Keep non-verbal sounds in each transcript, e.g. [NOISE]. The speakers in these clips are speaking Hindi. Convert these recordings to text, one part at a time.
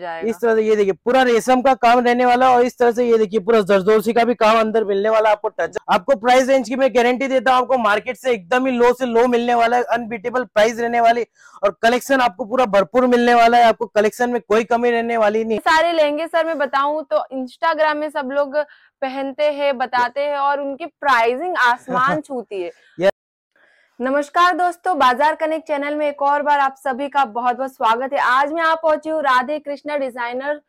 जाएगा इस तरह से ये देखिए पूरा रेशम का काम रहने वाला और इस तरह से ये देखिए पूरा जरदोसी का भी काम अंदर मिलने वाला आपको टच आपको प्राइस रेंज की मैं गारंटी देता हूँ आपको मार्केट से एकदम ही लो से लो मिलने वाला है अनबीटेबल प्राइस रहने वाली और कलेक्शन आपको पूरा भरपूर मिलने वाला है आपको कलेक्शन में कोई कमी रहने वाली नहीं सारे लहंगे सर मैं बताऊँ तो इंस्टाग्राम में सब लोग पहनते हैं बताते हैं और उनकी प्राइसिंग आसमान [LAUGHS] छूती है नमस्कार दोस्तों बाजार कनेक्ट चैनल में एक और बार आप सभी का बहुत बहुत स्वागत है आज मैं आप पहुंची हूँ राधे कृष्णा डिजाइनर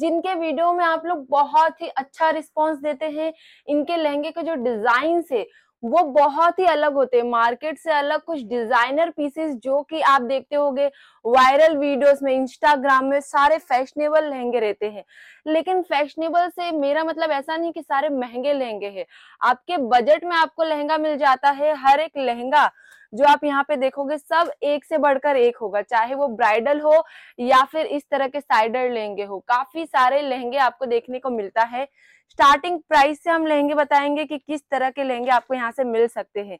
जिनके वीडियो में आप लोग बहुत ही अच्छा रिस्पांस देते हैं इनके लहंगे के जो डिजाइन है वो बहुत ही अलग होते हैं मार्केट से अलग कुछ डिजाइनर पीसेस जो कि आप देखते होंगे वायरल वीडियोस में इंस्टाग्राम में सारे फैशनेबल लहंगे रहते हैं लेकिन फैशनेबल से मेरा मतलब ऐसा नहीं कि सारे महंगे लहंगे हैं आपके बजट में आपको लहंगा मिल जाता है हर एक लहंगा जो आप यहाँ पे देखोगे सब एक से बढ़कर एक होगा चाहे वो ब्राइडल हो या फिर इस तरह के साइडर लहंगे हो काफी सारे लहंगे आपको देखने को मिलता है स्टार्टिंग प्राइस से हम लहंगे बताएंगे कि किस तरह के लहंगे आपको यहाँ से मिल सकते हैं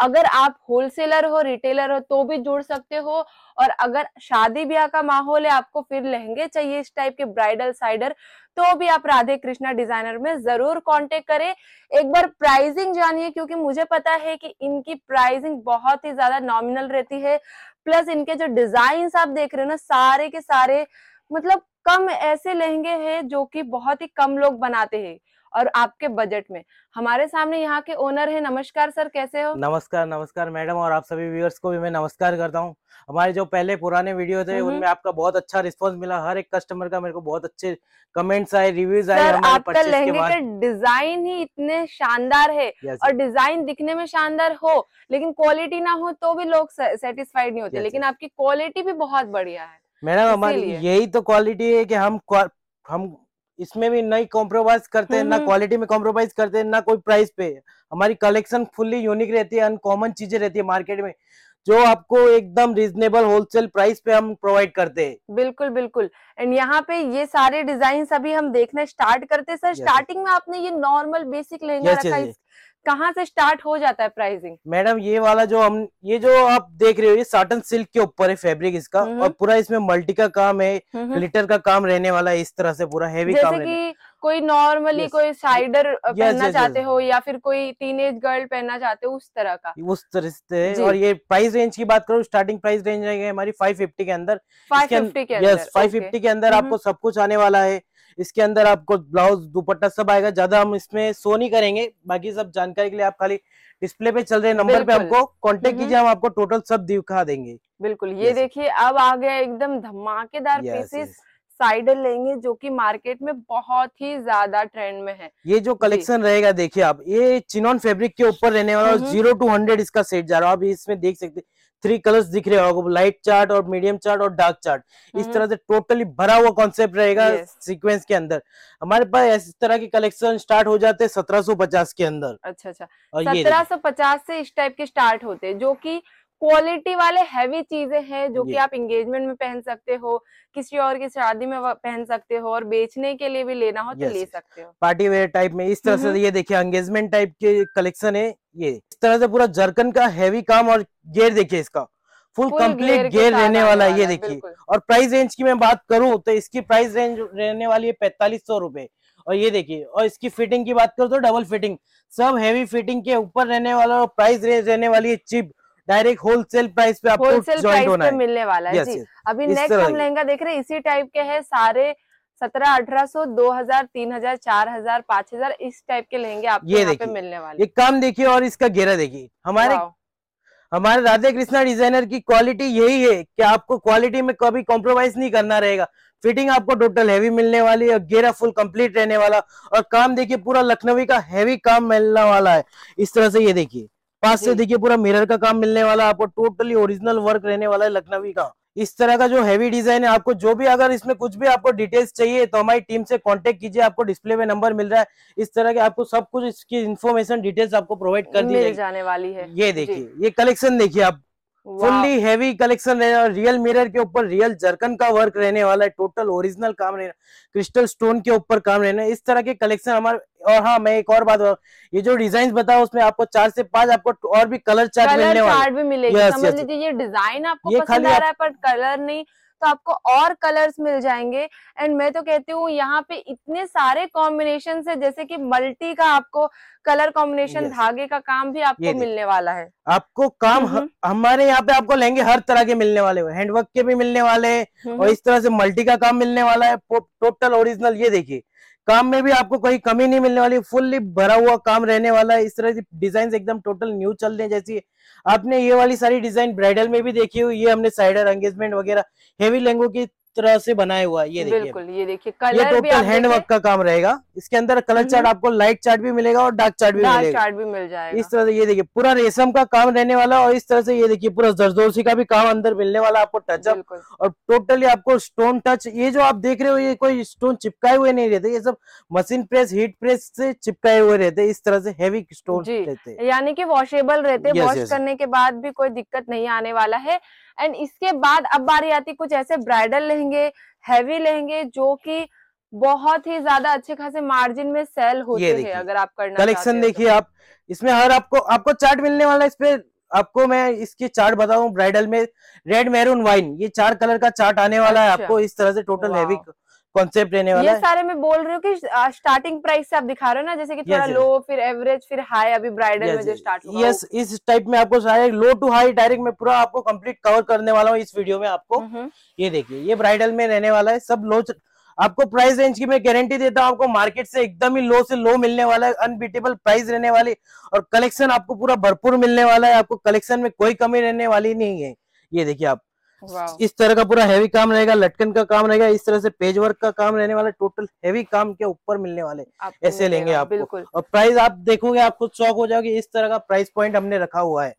अगर आप होलसेलर हो रिटेलर हो तो भी जुड़ सकते हो और अगर शादी ब्याह का माहौल है आपको फिर लहंगे चाहिए इस टाइप के ब्राइडल साइडर तो भी आप राधे कृष्णा डिजाइनर में जरूर कांटेक्ट करें एक बार प्राइसिंग जानिए क्योंकि मुझे पता है कि इनकी प्राइसिंग बहुत ही ज्यादा नॉमिनल रहती है प्लस इनके जो डिजाइन आप देख रहे हो ना सारे के सारे मतलब कम ऐसे लहंगे हैं जो कि बहुत ही कम लोग बनाते हैं और आपके बजट में हमारे सामने यहाँ के ओनर है नमस्कार सर कैसे हो नमस्कार नमस्कार मैडम और आप सभी व्यूअर्स को भी मैं नमस्कार करता हूँ हमारे जो पहले पुराने वीडियो थे उनमें आपका बहुत अच्छा रिस्पॉन्स मिला हर एक कस्टमर का मेरे को बहुत अच्छे कमेंट्स आए रिव्यूज आए आपका लहंगे का डिजाइन ही इतने शानदार है और डिजाइन दिखने में शानदार हो लेकिन क्वालिटी ना हो तो भी लोग सेटिस्फाइड नहीं होते लेकिन आपकी क्वालिटी भी बहुत बढ़िया है मैडम हमारी यही तो क्वालिटी है कि हम हम इसमें भी नहीं कॉम्प्रोमाइज करते हैं ना क्वालिटी में कॉम्प्रोमाइज करते हैं ना कोई प्राइस पे हमारी कलेक्शन फुल्ली यूनिक रहती है अनकॉमन चीजें रहती है मार्केट में जो आपको एकदम रिजनेबल होलसेल प्राइस पे हम प्रोवाइड करते हैं बिल्कुल बिल्कुल एंड यहाँ पे ये सारे डिजाइन अभी हम देखना स्टार्ट करते हैं सर स्टार्टिंग में आपने ये नॉर्मल बेसिक लहंगा रखा है कहाँ से स्टार्ट हो जाता है प्राइसिंग मैडम ये वाला जो हम ये जो आप देख रहे हो ये साटन सिल्क के ऊपर है फैब्रिक इसका हम्म। और पूरा इसमें मल्टी का काम है ग्लिटर हम्म। का काम रहने वाला है इस तरह से पूरा हैवी जैसे काम कि कोई नॉर्मली कोई साइडर पहनना चाहते हो या फिर कोई एज गर्ल पहनना चाहते हो उस तरह का उस तरह से और ये प्राइस रेंज की बात करो स्टार्टिंग प्राइस रेंज रहेगी हमारी फाइव के अंदर फाइव के अंदर फाइव के अंदर आपको हम्म। सब कुछ आने वाला है इसके अंदर आपको ब्लाउज दुपट्टा सब आएगा ज्यादा हम इसमें सो नहीं करेंगे बाकी सब जानकारी के लिए आप खाली डिस्प्ले पे चल रहे नंबर पे हमको कांटेक्ट हम्म। कीजिए हम आपको टोटल सब दिखा देंगे बिल्कुल ये देखिए अब आ गया एकदम धमाकेदार पीसेस साइडर लेंगे जो कि मार्केट में बहुत ही ज्यादा ट्रेंड में है ये जो कलेक्शन रहेगा देखिए आप ये चिनॉन फैब्रिक के ऊपर रहने वाला जीरो टू हंड्रेड इसका सेट जा रहा है आप इसमें देख सकते हैं थ्री कलर्स दिख रहे होगा लाइट चार्ट और मीडियम चार्ट और डार्क चार्ट इस हम्म। तरह से टोटली भरा हुआ कॉन्सेप्ट रहेगा सीक्वेंस के अंदर हमारे पास इस तरह के कलेक्शन स्टार्ट हो जाते हैं सत्रह के अंदर अच्छा अच्छा सत्रह से इस टाइप के स्टार्ट होते हैं जो की क्वालिटी वाले हैवी चीजें हैं जो कि आप इंगेजमेंट में पहन सकते हो किसी और की शादी में पहन सकते हो और बेचने के लिए भी लेना हो तो ले सकते हो पार्टी वेयर टाइप में इस तरह से ये देखिए एंगेजमेंट टाइप के कलेक्शन है ये इस तरह से पूरा जर्कन का हैवी काम और गेयर देखिए इसका फुल कंप्लीट गेयर रहने वाला है ये देखिए और प्राइस रेंज की मैं बात करूं तो इसकी प्राइस रेंज रहने वाली है पैतालीस सौ रूपए और ये देखिए और इसकी फिटिंग की बात करूं तो डबल फिटिंग सब हैवी फिटिंग के ऊपर रहने वाला और प्राइस रेंज रहने वाली है चिप डायरेक्ट होलसेल प्राइस पे आपको होलसेल प्राइस होना पे मिलने वाला है yes, जी yes. अभी नेक्स्ट हम लहंगा देख रहे हैं इसी टाइप के हैं सारे सत्रह अठारह सौ दो हजार तीन हजार चार हजार पाँच हजार इस टाइप के लहंगे आपको ये पे मिलने वाले ये काम देखिए और इसका घेरा देखिए हमारे हमारे राधे कृष्णा डिजाइनर की क्वालिटी यही है कि आपको क्वालिटी में कभी कॉम्प्रोमाइज नहीं करना रहेगा फिटिंग आपको टोटल हैवी मिलने वाली है गेरा फुल कंप्लीट रहने वाला और काम देखिए पूरा लखनवी का हैवी काम मिलने वाला है इस तरह से ये देखिए पास से देखिए पूरा मिरर का काम मिलने वाला है आपको टोटली ओरिजिनल वर्क रहने वाला है लखनवी का इस तरह का जो हैवी डिजाइन है आपको जो भी अगर इसमें कुछ भी आपको डिटेल्स चाहिए तो हमारी टीम से कांटेक्ट कीजिए आपको डिस्प्ले में नंबर मिल रहा है इस तरह के आपको सब कुछ इसकी इन्फॉर्मेशन डिटेल्स आपको प्रोवाइड कर दी जाने वाली है ये देखिए ये कलेक्शन देखिए आप फुल्ली हैवी कलेक्शन है और रियल मिरर के ऊपर रियल जर्कन का वर्क रहने वाला है टोटल ओरिजिनल काम रहना क्रिस्टल स्टोन के ऊपर काम रहना इस तरह के कलेक्शन हमारे और हाँ मैं एक और बात ये जो डिजाइन बताओ उसमें आपको चार से पांच आपको और भी कलर चार्ट मिलने चार्ट भी मिलेगा समझ लीजिए ये डिजाइन आपको ये पसंद आ रहा है पर कलर नहीं तो आपको और कलर्स मिल जाएंगे एंड मैं तो कहती हूँ यहाँ पे इतने सारे कॉम्बिनेशन है जैसे कि मल्टी का आपको कलर कॉम्बिनेशन धागे का काम भी आपको मिलने वाला है आपको काम हमारे यहाँ पे आपको लेंगे हर तरह के मिलने वाले हैंडवर्क के भी मिलने वाले हैं और इस तरह से मल्टी का काम मिलने वाला है टोटल ओरिजिनल ये देखिए काम में भी आपको कोई कमी नहीं मिलने वाली फुल्ली भरा हुआ काम रहने वाला है इस तरह की डिजाइन एकदम टोटल न्यू चल रहे जैसी आपने ये वाली सारी डिजाइन ब्राइडल में भी देखी हुई ये हमने साइडर एंगेजमेंट वगैरह हेवी लेंगो की तरह से बनाया हुआ है ये देखिए बिल्कुल ये देखिए कलर ये टोटल हैंड वर्क का काम रहेगा इसके अंदर कलर चार्ट हम्म। आपको लाइट चार्ट भी मिलेगा और डार्क चार्ट भी मिलेगा चार्ट भी मिल जाएगा इस तरह से ये देखिए पूरा रेशम का काम रहने वाला और इस तरह से ये देखिए पूरा जरदोसी का भी काम अंदर मिलने वाला आपको टचअप और टोटली आपको स्टोन टच ये जो आप देख रहे हो ये कोई स्टोन चिपकाए हुए नहीं रहते ये सब मशीन प्रेस हीट प्रेस से चिपकाए हुए रहते इस तरह से हैवी स्टोन रहते यानी की वॉशेबल रहते वॉश करने के बाद भी कोई दिक्कत नहीं आने वाला है एंड इसके बाद अब बारी आती कुछ ऐसे ब्राइडल लहंगे हैवी लहंगे जो कि बहुत ही ज्यादा अच्छे खासे मार्जिन में सेल होते हैं अगर आप करना कलेक्शन तो। देखिए तो। आप इसमें हर आपको आपको चार्ट मिलने वाला है इसमें आपको मैं इसके चार्ट बताऊं ब्राइडल में रेड मैरून वाइन ये चार कलर का चार्ट आने वाला अच्छा। है आपको इस तरह से टोटल हैवी कॉन्सेप्ट रहने वाला ये है सारे मैं बोल रही हूँ कि स्टार्टिंग प्राइस से आप दिखा रहे हो ना जैसे कि थोड़ा लो फिर एवरेज फिर हाई अभी ब्राइडल में जो स्टार्ट होगा यस इस टाइप में आपको सारे लो टू हाई डायरेक्ट में पूरा आपको कंप्लीट कवर करने वाला हूँ इस वीडियो में आपको ये देखिए ये ब्राइडल में रहने वाला है सब लो आपको प्राइस रेंज की मैं गारंटी देता हूँ आपको मार्केट से एकदम ही लो से लो मिलने वाला है अनबीटेबल प्राइस रहने वाली और कलेक्शन आपको पूरा भरपूर मिलने वाला है आपको कलेक्शन में कोई कमी रहने वाली नहीं है ये देखिए आप इस तरह का पूरा हैवी काम रहेगा लटकन का काम रहेगा इस तरह से पेज वर्क का काम रहने वाला टोटल हैवी काम के ऊपर मिलने वाले ऐसे लेंगे बिल्कुल और प्राइस आप देखोगे आप खुद शौक हो जाओगे इस तरह का प्राइस पॉइंट हमने रखा हुआ है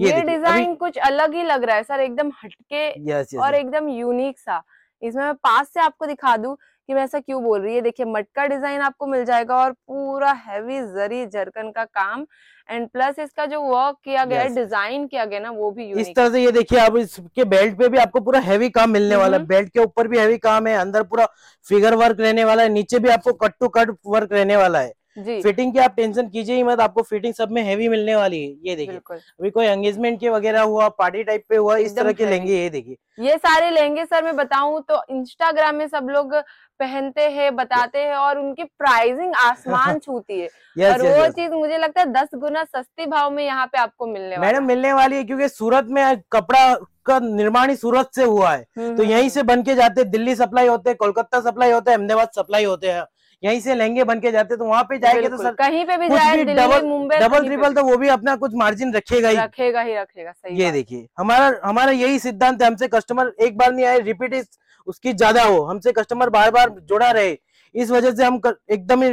ये, ये डिजाइन कुछ अलग ही लग रहा है सर एकदम हटके यस, यस, और एकदम यूनिक सा इसमें मैं पास से आपको दिखा दू कि मैं ऐसा क्यों बोल रही है देखिए मटका डिजाइन आपको मिल जाएगा और पूरा हैवी जरी झरकन का काम एंड प्लस इसका जो वर्क किया गया yes. डिजाइन किया गया ना वो भी इस तरह से ये देखिए आप इसके बेल्ट पे भी आपको पूरा हैवी काम मिलने वाला है बेल्ट हम्म। के ऊपर भी हैवी काम है अंदर पूरा फिगर वर्क रहने वाला है नीचे भी आपको कट टू कट वर्क रहने वाला है फिटिंग की आप टेंशन कीजिए ही मत आपको फिटिंग सब में हैवी मिलने वाली है ये देखिए अभी कोई एंगेजमेंट के वगैरह हुआ पार्टी टाइप पे हुआ इस तरह के लेंगे ये देखिए ये सारे लहंगे सर मैं बताऊं तो इंस्टाग्राम में सब लोग पहनते हैं बताते हैं और उनकी प्राइसिंग आसमान [LAUGHS] छूती है यस, और वो चीज मुझे लगता है दस गुना सस्ती भाव में यहाँ पे आपको मिलने मैडम मिलने वाली है क्योंकि सूरत में कपड़ा का निर्माण ही सूरत से हुआ है हम्म, तो यहीं हम्म। से बन के जाते दिल्ली सप्लाई होते हैं कोलकाता सप्लाई होते हैं अहमदाबाद सप्लाई होते हैं यहीं से लहंगे बन के जाते तो वहाँ पे जाएंगे तो सर कहीं पे भी जाए डबल मुंबई डबल ट्रिपल तो वो भी अपना कुछ मार्जिन रखेगा ही रखेगा ही रखेगा सही ये देखिए हमारा हमारा यही सिद्धांत है हमसे कस्टमर एक बार नहीं आए रिपीट उसकी ज्यादा हो हमसे कस्टमर बार बार जुड़ा रहे इस वजह से हम एकदम ही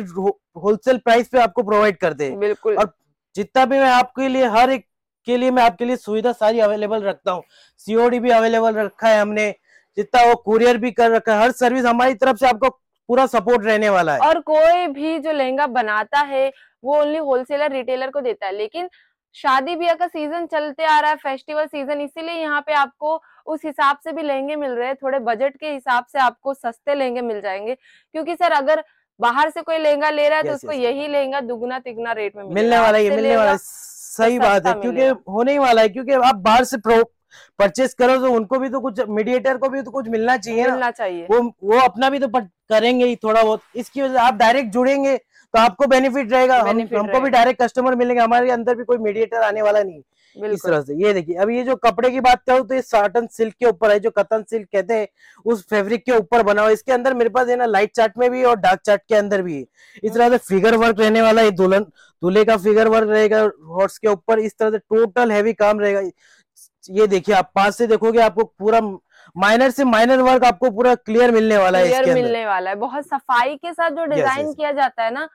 होलसेल प्राइस पे आपको प्रोवाइड करते हैं बिल्कुल और जितना भी मैं आपके लिए हर एक के लिए मैं आपके लिए सुविधा सारी अवेलेबल रखता हूँ सीओडी भी अवेलेबल रखा है हमने जितना वो कुरियर भी कर रखा है हर सर्विस हमारी तरफ से आपको पूरा सपोर्ट रहने वाला है और कोई भी जो लहंगा बनाता है वो ओनली होलसेलर रिटेलर को देता है लेकिन शादी ब्याह का सीजन चलते आ रहा है फेस्टिवल सीजन इसीलिए यहाँ पे आपको उस हिसाब से भी लहंगे मिल रहे हैं थोड़े बजट के हिसाब से आपको सस्ते लहंगे मिल जाएंगे क्योंकि सर अगर बाहर से कोई लहंगा ले रहा है तो उसको यही लहंगा दुगुना तिगुना रेट में मिलने वाला है मिलने वाला सही बात है क्योंकि होने ही वाला है क्योंकि आप बाहर से परचेस करो तो उनको भी तो कुछ मीडिएटर को भी तो कुछ मिलना चाहिए मिलना चाहिए वो वो अपना भी तो करेंगे ही थोड़ा बहुत इसकी वजह से आप डायरेक्ट जुड़ेंगे तो आपको बेनिफिट रहेगा हम, हमको रहे भी डायरेक्ट कस्टमर मिलेंगे हमारे अंदर भी कोई मीडिएटर आने वाला नहीं इस तरह से ये देखिए अब ये जो कपड़े की बात करूँ तो ये साटन सिल्क के ऊपर है जो कतन सिल्क कहते हैं उस फैब्रिक के ऊपर बना हुआ इसके अंदर मेरे पास है ना लाइट चार्ट में भी और डार्क चार्ट के अंदर भी है इस तरह से फिगर वर्क रहने वाला है दुल्हन दूल्हे का फिगर वर्क रहेगा हॉर्स के ऊपर इस तरह से टोटल हैवी काम रहेगा ये देखिए आप पास से देखोगे आपको पूरा माइनर से माइनर वर्क आपको पूरा क्लियर मिलने वाला है क्लियर मिलने वाला है बहुत सफाई के साथ जो डिजाइन किया जाता है ना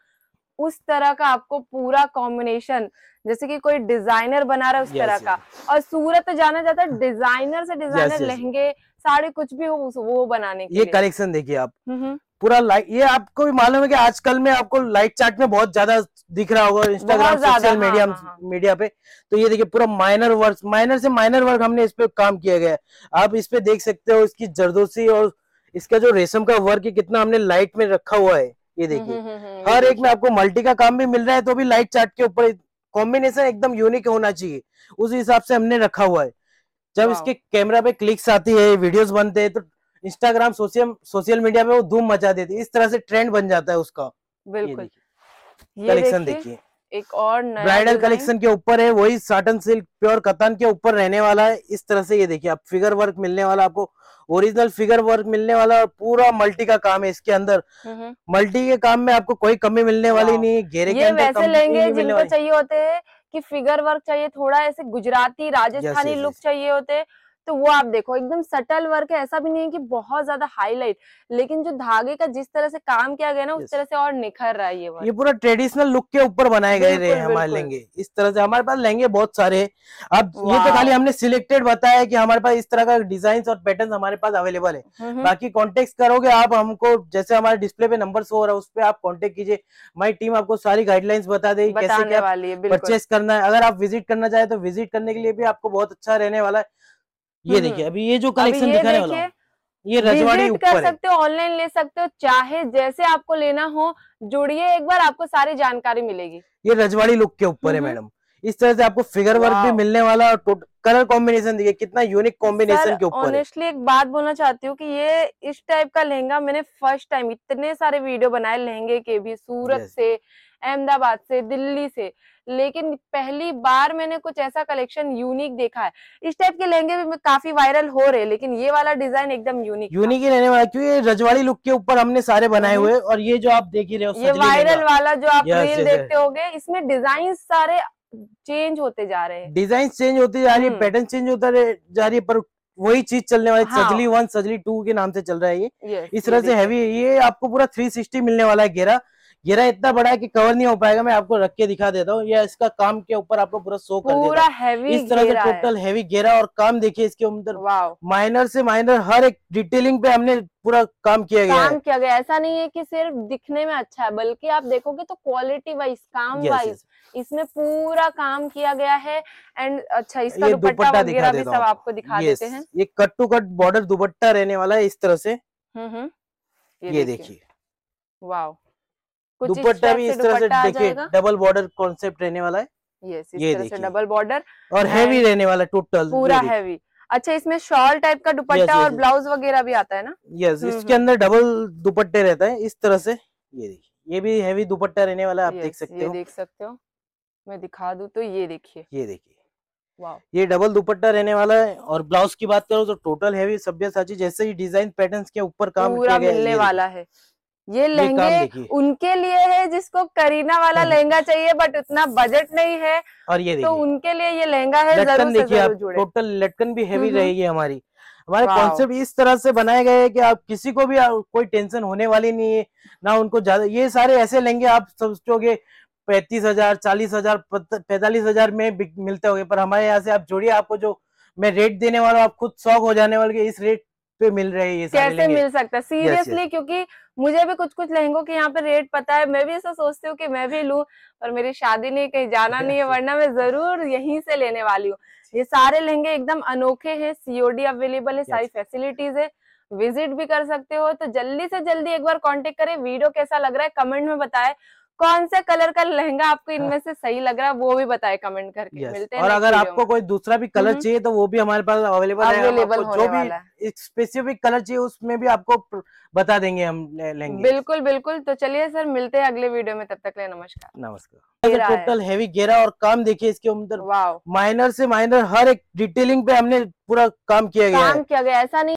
उस तरह का आपको पूरा कॉम्बिनेशन जैसे कि कोई डिजाइनर बना रहा है उस yes, तरह yes. का और सूरत जाना जाता है डिजाइनर से डिजाइनर yes, yes. लहंगे साड़ी कुछ भी हो वो बनाने के ये कलेक्शन देखिए आप हम्म, हम्म। पूरा लाइक ये आपको भी मालूम है कि आजकल में आपको लाइट चार्ट में बहुत ज्यादा दिख रहा होगा इंस्टाग्राम सोशल मीडिया मीडिया पे तो ये देखिए पूरा माइनर वर्क माइनर से माइनर वर्क हमने इस पे काम किया गया आप इस पे देख सकते हो इसकी जरदोसी और इसका जो रेशम का वर्क है कितना हमने लाइट में रखा हुआ है ये हम्म, देखिए हम्म, हम्म, हर एक में आपको मल्टी का काम भी मिल रहा है तो भी लाइट चार्ट के ऊपर कॉम्बिनेशन एकदम यूनिक होना चाहिए उस हिसाब से हमने रखा हुआ है जब इसके कैमरा पे क्लिक्स आती है वीडियोस बनते हैं तो इंस्टाग्राम सोशल सोशल मीडिया पे वो धूम मचा देती है इस तरह से ट्रेंड बन जाता है उसका बिल्कुल कलेक्शन देखिए एक और ब्राइडल कलेक्शन के ऊपर है वही साटन सिल्क प्योर कतन के ऊपर रहने वाला है इस तरह से ये देखिए आप फिगर वर्क मिलने वाला आपको ओरिजिनल फिगर वर्क मिलने वाला और पूरा मल्टी का काम है इसके अंदर मल्टी हम्म। के काम में आपको कोई कमी मिलने वाली नहीं घेरे के अंदर वैसे लेंगे जिनको चाहिए होते हैं कि फिगर वर्क चाहिए थोड़ा ऐसे गुजराती राजस्थानी लुक चाहिए होते हैं तो वो आप देखो एकदम सटल वर्क है ऐसा भी नहीं है कि बहुत ज्यादा हाईलाइट लेकिन जो धागे का जिस तरह से काम किया गया ना उस तरह से और निखर रहा है ये वर्क ये पूरा ट्रेडिशनल लुक के ऊपर बनाए गए रहे हैं हमारे लहंगे इस तरह से हमारे पास लहंगे बहुत सारे अब ये तो खाली हमने सिलेक्टेड बताया कि हमारे पास इस तरह का डिजाइन और पैटर्न हमारे पास अवेलेबल है हम्म, हम्म। बाकी कॉन्टेक्ट करोगे आप हमको जैसे हमारे डिस्प्ले पे नंबर हो रहा है उस पर आप कॉन्टेक्ट कीजिए माई टीम आपको सारी गाइडलाइंस बता देगी कैसे परचेस करना है अगर आप विजिट करना चाहे तो विजिट करने के लिए भी आपको बहुत अच्छा रहने वाला है ये हम्म, देखिए हम्म। अभी ये जो कलेक्शन दिखा रहे ये रजवाड़ी ऊपर कर सकते हो ऑनलाइन ले सकते हो चाहे जैसे आपको लेना हो जुड़िए एक बार आपको सारी जानकारी मिलेगी ये रजवाड़ी लुक के ऊपर है हम्म, मैडम इस तरह से आपको फिगर वर्क भी मिलने वाला और कलर कॉम्बिनेशन देखिए कितना यूनिक कॉम्बिनेशन के ऊपर ऑनेस्टली एक बात बोलना चाहती हूँ कि ये इस टाइप का लहंगा मैंने फर्स्ट टाइम इतने सारे वीडियो बनाए लहंगे के भी सूरत से अहमदाबाद से दिल्ली से लेकिन पहली बार मैंने कुछ ऐसा कलेक्शन यूनिक देखा है इस टाइप के लहंगे भी काफी वायरल हो रहे लेकिन ये वाला डिजाइन एकदम यूनिक यूनिक ही रहने वाला क्योंकि रजवाड़ी लुक के ऊपर हमने सारे बनाए हम्म। हुए और ये जो आप देख ही रहे हो ये वायरल वाला जो आप रील देखते हो इसमें डिजाइन सारे चेंज होते जा रहे हैं डिजाइन चेंज होते जा रही है पैटर्न हम्म। चेंज होता जा रही है पर वही चीज चलने वाली हाँ। सजली वन सजली टू के नाम से चल रहा है ये इस तरह से हैवी है ये आपको पूरा 360 मिलने वाला है घेरा ये रहा इतना बड़ा है कि कवर नहीं हो पाएगा मैं आपको रख के दिखा देता हूँ या इसका काम के ऊपर आपको पूरा शो कर पूरा हैवी इस तरह से टोटल हैवी घेरा और काम देखिए इसके अंदर माइनर से माइनर हर एक डिटेलिंग पे हमने पूरा काम किया गया काम किया गया ऐसा नहीं है कि सिर्फ दिखने में अच्छा है बल्कि आप देखोगे तो क्वालिटी वाइज काम वाइज इसमें पूरा काम किया गया है एंड अच्छा इसका दुपट्टा वगैरह भी सब आपको दिखा देते हैं ये cut to cut border dupatta रहने वाला है इस तरह से हम्म, हम्म। ये देखिए वाह दुपट्टा भी इस तरह से देखिए डबल बॉर्डर कॉन्सेप्ट रहने वाला है ये इस तरह से डबल बॉर्डर और हैवी रहने वाला टोटल पूरा हैवी अच्छा इसमें शॉल टाइप का दुपट्टा और ब्लाउज वगैरह भी आता है ना यस हम्म, इसके हम्म। अंदर डबल दुपट्टे रहता है इस तरह से ये देखिए ये भी हैवी दुपट्टा रहने वाला आप देख सकते हो देख सकते हो मैं दिखा दू तो ये देखिए ये देखिए ये डबल दुपट्टा रहने वाला है और ब्लाउज की बात करो तो टोटल हैवी सभ्य साची जैसे ही डिजाइन पैटर्न के ऊपर काम पूरा मिलने वाला है ये लहंगे उनके लिए है जिसको करीना वाला [LAUGHS] लहंगा चाहिए बट उतना बजट नहीं है और ये तो उनके लिए ये लहंगा है लटकन देखिए आप टोटल लटकन भी हेवी हम्म, हम्म। रहेगी हमारी हमारे कॉन्सेप्ट इस तरह से बनाए गए हैं कि आप किसी को भी कोई टेंशन होने वाली नहीं है ना उनको ज्यादा ये सारे ऐसे लहंगे आप सोचोगे पैंतीस हजार चालीस हजार पैतालीस हजार में मिलते होंगे पर हमारे यहाँ से आप जोड़िए आपको जो मैं रेट देने वाला हूँ आप खुद शौक हो जाने वाले इस रेट पे मिल रहे हैं ये कैसे मिल सकता है सीरियसली क्योंकि मुझे भी कुछ कुछ लहंगों के यहाँ पे रेट पता है मैं भी ऐसा सोचती हूँ कि मैं भी लूँ और मेरी शादी नहीं कहीं जाना नहीं है [LAUGHS] वरना मैं जरूर यहीं से लेने वाली हूँ ये सारे लहंगे एकदम अनोखे हैं सीओडी अवेलेबल है सारी फैसिलिटीज है विजिट भी कर सकते हो तो जल्दी से जल्दी एक बार कांटेक्ट करें वीडियो कैसा लग रहा है कमेंट में बताएं कौन सा कलर का लहंगा आपको हाँ। इनमें से सही लग रहा है वो भी बताए कमेंट करके yes. मिलते हैं और अगर आपको कोई दूसरा भी कलर हम्म। चाहिए तो वो भी हमारे पास अवेलेबल है अवेलेबल जो भी स्पेसिफिक कलर चाहिए उसमें भी आपको बता देंगे हम लहंगे बिल्कुल बिल्कुल तो चलिए सर मिलते हैं अगले वीडियो में तब तक ले नमस्कार नमस्कार टोटल हैवी घेरा और काम देखिए इसके अंदर माइनर से माइनर हर एक डिटेलिंग पे हमने पूरा काम किया गया काम किया गया ऐसा नहीं